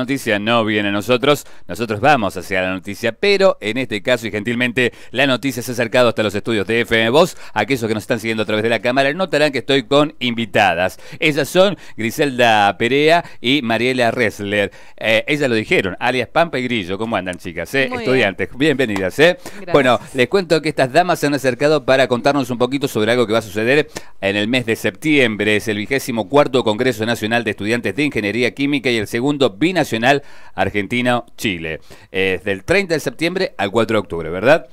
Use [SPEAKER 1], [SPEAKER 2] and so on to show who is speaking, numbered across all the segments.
[SPEAKER 1] noticia no viene a nosotros, nosotros vamos hacia la noticia, pero en este caso y gentilmente la noticia se ha acercado hasta los estudios de FM Voz. Aquellos que nos están siguiendo a través de la cámara notarán que estoy con invitadas. Ellas son Griselda Perea y Mariela Ressler. Eh, ellas lo dijeron, alias Pampa y Grillo. ¿Cómo andan, chicas? Eh? Estudiantes, bienvenidas. Eh. Bueno, les cuento que estas damas se han acercado para contarnos un poquito sobre algo que va a suceder en el mes de septiembre. Es el vigésimo cuarto Congreso Nacional de Estudiantes de Ingeniería Química y el segundo binacional Nacional Argentino-Chile. Es desde 30 de septiembre al 4 de octubre, ¿verdad?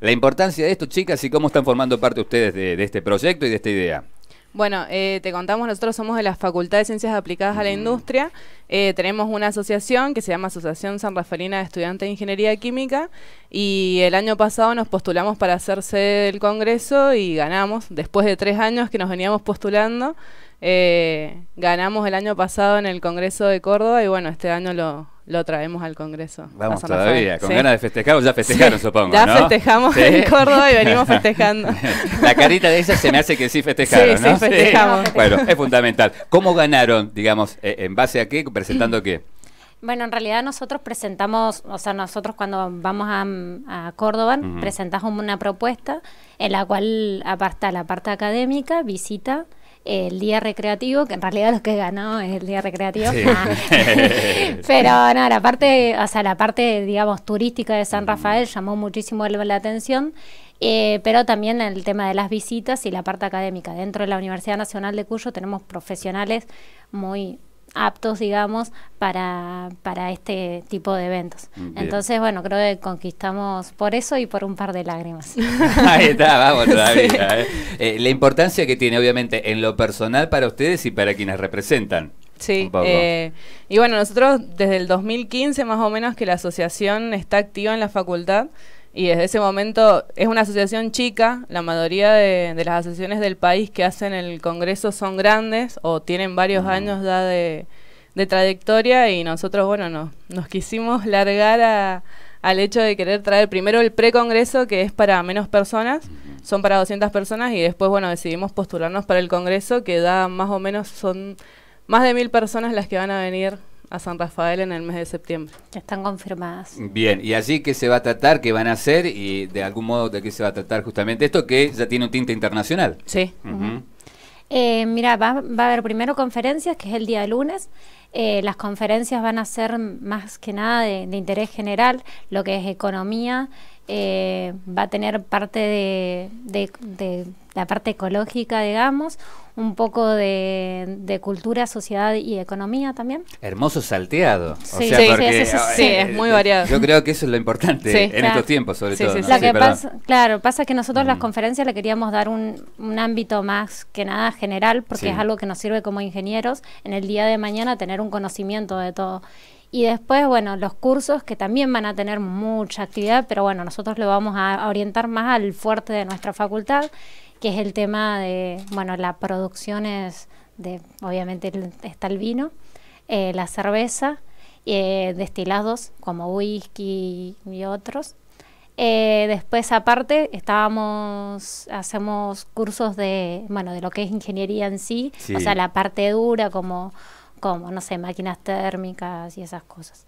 [SPEAKER 1] La importancia de esto, chicas, y cómo están formando parte ustedes de este proyecto y de esta idea.
[SPEAKER 2] Bueno, eh, te contamos, nosotros somos de la Facultad de Ciencias Aplicadas a la Industria. Eh, tenemos una asociación que se llama Asociación San Rafaelina de Estudiantes de Ingeniería Química y el año pasado nos postulamos para hacer sede del Congreso y ganamos, después de tres años que nos veníamos postulando, eh, ganamos el año pasado en el Congreso de Córdoba y bueno, este año lo, lo traemos al Congreso. Vamos todavía, con ganas de festejar, ya festejaron supongo, Ya festejamos en Córdoba y venimos festejando. La carita de
[SPEAKER 1] ella se me hace que sí festejaron, ¿no? Sí, festejamos. Bueno, es fundamental. ¿Cómo ganaron, digamos, eh, en base a qué, presentando qué?
[SPEAKER 3] Bueno, en realidad nosotros presentamos, o sea, nosotros cuando vamos a, Córdoba, presentamos una propuesta en la cual, hasta la parte académica, visita el día recreativo, que en realidad lo que ganó es el día recreativo. Ah. Pero no, la parte, o sea, la parte, digamos, turística de San Rafael llamó muchísimo la atención. Eh, pero también el tema de las visitas y la parte académica. Dentro de la Universidad Nacional de Cuyo tenemos profesionales muy aptos, digamos, para, para este tipo de eventos. Entonces, bueno, creo que conquistamos por eso y por un par de lágrimas. Ahí
[SPEAKER 1] está, vamos todavía. ¿eh? Eh, la importancia que tiene, obviamente, en lo personal para ustedes y para quienes representan.
[SPEAKER 2] Sí, eh, y bueno, nosotros desde el 2015 más o menos que la asociación está activa en la facultad y desde ese momento es una asociación chica, la mayoría de, las asociaciones del país que hacen el Congreso son grandes o tienen varios años de, trayectoria y nosotros, bueno, nos quisimos largar al hecho de querer traer primero el precongreso que es para menos personas, son para 200 personas y después, bueno, decidimos postularnos para el Congreso que da más o menos, son más de mil personas las que van a venir a San Rafael en el mes de septiembre. están confirmadas.
[SPEAKER 1] Bien, y allí que se va a tratar, qué van a hacer y de algún modo de qué se va a tratar justamente esto que ya tiene un tinte internacional.
[SPEAKER 2] Sí.
[SPEAKER 3] Eh, mira, va, va, a haber primero conferencias, que es el día de lunes. Eh, las conferencias van a ser más que nada de interés general, lo que es economía, eh, va a tener parte de, la parte ecológica, digamos, un poco de, cultura, sociedad y economía también.
[SPEAKER 1] Hermoso salteado. Sí, es muy variado. Yo creo que eso es lo importante en estos tiempos, sobre todo.
[SPEAKER 3] claro, pasa que nosotros las mm. conferencias le queríamos dar un, un, ámbito más que nada general, porque es algo que nos sirve como ingenieros en el día de mañana tener un conocimiento de todo. Y después, bueno, los cursos que también van a tener mucha actividad, pero bueno, nosotros lo vamos a orientar más al fuerte de nuestra facultad, que es el tema de, bueno, las producciones de, obviamente está el vino, eh, la cerveza, eh, destilados como whisky y otros. Eh, después, aparte, estábamos, hacemos cursos de, bueno, de lo que es ingeniería en sí. o sea, la parte dura como como, no sé, máquinas térmicas y esas cosas.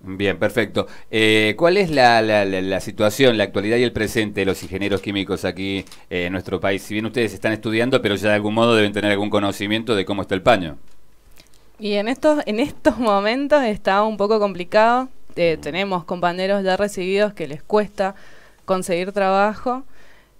[SPEAKER 1] Bien, perfecto. Eh, ¿Cuál es la, situación, la actualidad y el presente de los ingenieros químicos aquí eh, en nuestro país? Si bien ustedes están estudiando, pero ya de algún modo deben tener algún conocimiento de cómo está el paño.
[SPEAKER 2] Y en estos, en estos momentos está un poco complicado. Eh, tenemos compañeros ya recibidos que les cuesta conseguir trabajo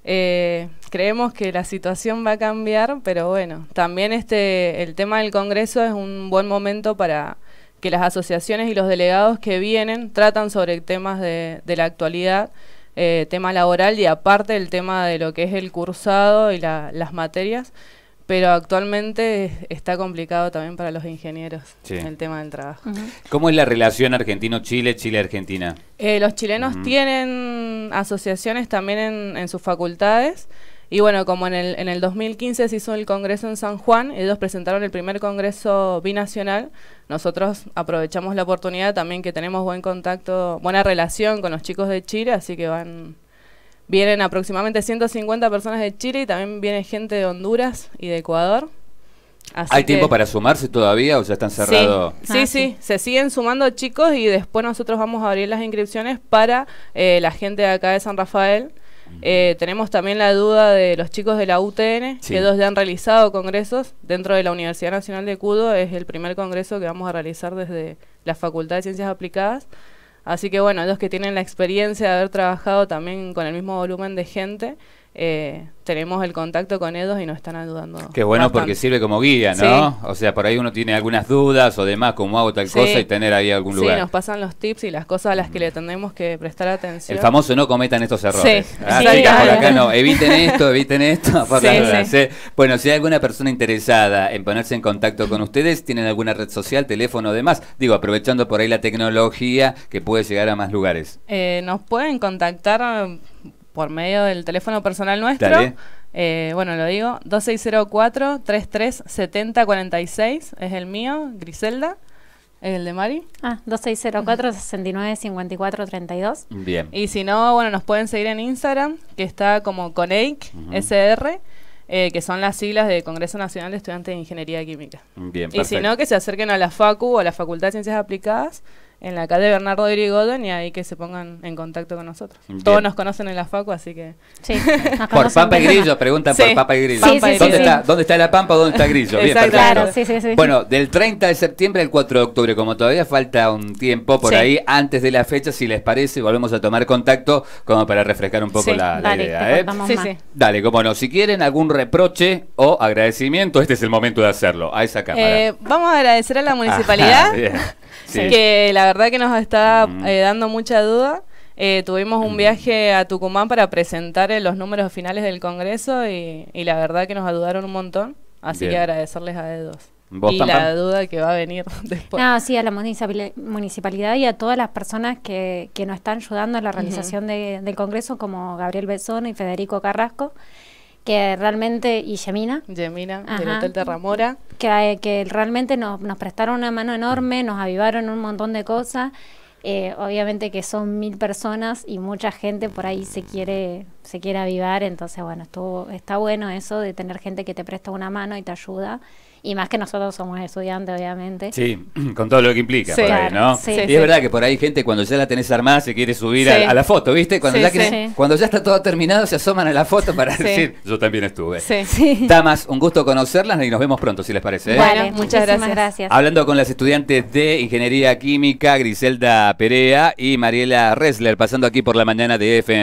[SPEAKER 2] eh, creemos que la situación va a cambiar, pero bueno, también este, el tema del Congreso es un buen momento para que las asociaciones y los delegados que vienen tratan sobre temas de, la actualidad, eh, tema laboral y aparte el tema de lo que es el cursado y las materias, pero actualmente está complicado también para los ingenieros el tema del trabajo.
[SPEAKER 1] ¿Cómo es la relación argentino-Chile, Chile-Argentina?
[SPEAKER 2] Eh, los chilenos tienen asociaciones también en, sus facultades. Y bueno, como en el, en el 2015 se hizo el Congreso en San Juan, ellos presentaron el primer Congreso binacional, nosotros aprovechamos la oportunidad también que tenemos buen contacto, buena relación con los chicos de Chile, así que van, vienen aproximadamente 150 personas de Chile y también viene gente de Honduras y de Ecuador. ¿Hay tiempo para
[SPEAKER 1] sumarse todavía o ya están cerrados? Ah, sí,
[SPEAKER 2] sí, se siguen sumando chicos y después nosotros vamos a abrir las inscripciones para eh, la gente de acá de San Rafael. Eh, tenemos también la duda de los chicos de la UTN, que dos ya han realizado congresos dentro de la Universidad Nacional de Cudo. Es el primer congreso que vamos a realizar desde la Facultad de Ciencias Aplicadas. Así que bueno, ellos que tienen la experiencia de haber trabajado también con el mismo volumen de gente, eh, tenemos el contacto con ellos y nos están ayudando. Qué bueno porque
[SPEAKER 1] sirve como guía, ¿no? O sea, por ahí uno tiene algunas dudas o demás, cómo hago tal cosa y tener ahí algún lugar. Sí, nos
[SPEAKER 2] pasan los tips y las cosas a las que le tenemos que prestar atención. El famoso no
[SPEAKER 1] cometan estos errores. Sí. Ah, por acá no, eviten esto, eviten esto. ¿eh? Bueno, si hay alguna persona interesada en ponerse en contacto con ustedes, tienen alguna red social, teléfono, o demás, digo, aprovechando por ahí la tecnología que puede llegar a más lugares.
[SPEAKER 2] Eh, nos pueden contactar por medio del teléfono personal nuestro. Eh, bueno, lo digo, 2604-337046 es el mío, Griselda. es ¿El de Mari? Ah, 2604-695432. Bien. Y si no, bueno, nos pueden seguir en Instagram, que está como CONEIC, SR. Eh, que son las siglas del Congreso Nacional de Estudiantes de Ingeniería Química. Bien, perfecto. Y si no, que se acerquen a la FACU o a la Facultad de Ciencias Aplicadas, en la calle Bernardo de y ahí que se pongan en contacto con nosotros. Todos nos conocen en la
[SPEAKER 3] facu, así que... por Pampa y Grillo, preguntan por Pampa y Grillo.
[SPEAKER 1] ¿Dónde, está, la Pampa o dónde está Grillo? Bien, claro, Bueno, del 30 de septiembre al 4 de octubre, como todavía falta un tiempo por ahí, antes de la fecha, si les parece, volvemos a tomar contacto como para refrescar un poco la, idea. ¿eh? Dale, como no, si quieren algún reproche o agradecimiento, este es el momento de hacerlo. A esa eh,
[SPEAKER 2] vamos a agradecer a la municipalidad que la verdad que nos está eh, dando mucha duda. Eh, tuvimos un viaje a Tucumán para presentar eh, los números finales del Congreso y, la verdad que nos ayudaron un montón. Así que agradecerles a ellos y la duda que va a venir después. Ah,
[SPEAKER 3] sí, a la municipalidad y a todas las personas que, que nos están ayudando en la realización de, del Congreso, como Gabriel Besona y Federico Carrasco que realmente, y Yemina. del Hotel Terramora. Que, realmente nos, nos prestaron una mano enorme, nos avivaron un montón de cosas. Eh, obviamente que son mil personas y mucha gente por ahí se quiere, se quiere avivar, entonces bueno, estuvo, está bueno eso de tener gente que te presta una mano y te ayuda. Y más que nosotros somos estudiantes, obviamente. Sí,
[SPEAKER 1] con todo lo que implica, ¿no? y es verdad que por ahí gente cuando ya la tenés armada se quiere subir a, la foto, ¿viste? Cuando, ya cuando ya está todo terminado se asoman a la foto para decir, yo también estuve. Sí. Damas, un gusto conocerlas y nos vemos pronto, si les parece. ¿eh? Bueno,
[SPEAKER 2] muchas gracias.
[SPEAKER 1] Hablando con las estudiantes de Ingeniería Química, Griselda Perea y Mariela Ressler, pasando aquí por la mañana de FM.